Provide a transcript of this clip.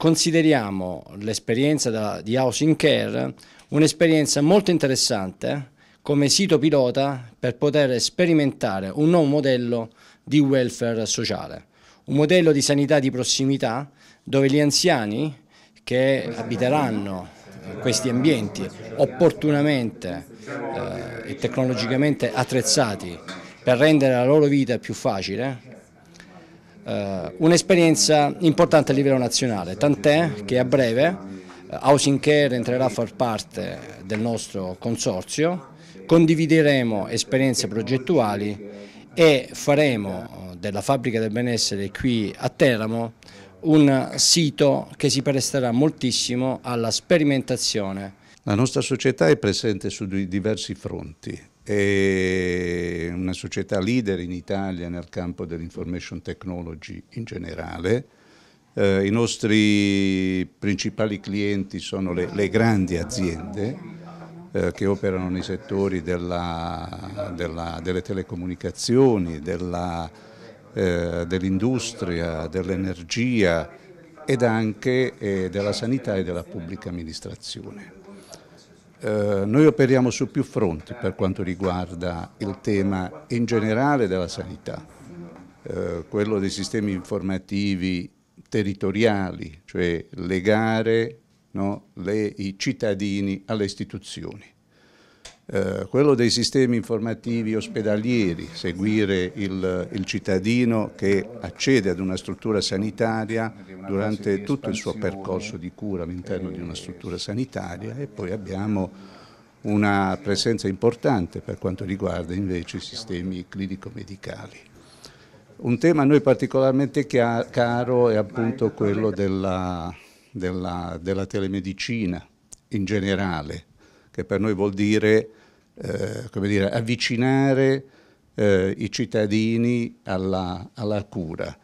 consideriamo l'esperienza da, di Housing Care un'esperienza molto interessante come sito pilota per poter sperimentare un nuovo modello di welfare sociale, un modello di sanità di prossimità dove gli anziani che abiteranno questi ambienti opportunamente eh, e tecnologicamente attrezzati per rendere la loro vita più facile eh, un'esperienza importante a livello nazionale, tant'è che a breve Housing eh, Care entrerà a far parte del nostro consorzio, condivideremo esperienze progettuali e faremo eh, della fabbrica del benessere qui a Teramo un sito che si presterà moltissimo alla sperimentazione. La nostra società è presente su diversi fronti, è una società leader in Italia nel campo dell'information technology in generale. Eh, I nostri principali clienti sono le, le grandi aziende eh, che operano nei settori della, della, delle telecomunicazioni, eh, dell'industria, eh, dell dell'energia ed anche eh, della sanità e della pubblica amministrazione. Eh, noi operiamo su più fronti per quanto riguarda il tema in generale della sanità, eh, quello dei sistemi informativi territoriali, cioè legare no, le, i cittadini alle istituzioni. Eh, quello dei sistemi informativi ospedalieri, seguire il, il, cittadino che accede ad una struttura sanitaria durante tutto il suo percorso di cura all'interno di una struttura sanitaria e poi abbiamo una presenza importante per quanto riguarda invece i sistemi clinico-medicali. Un tema a noi particolarmente caro è appunto quello della, della, della telemedicina in generale, che per noi vuol dire eh, come dire, avvicinare eh, i cittadini alla, alla cura.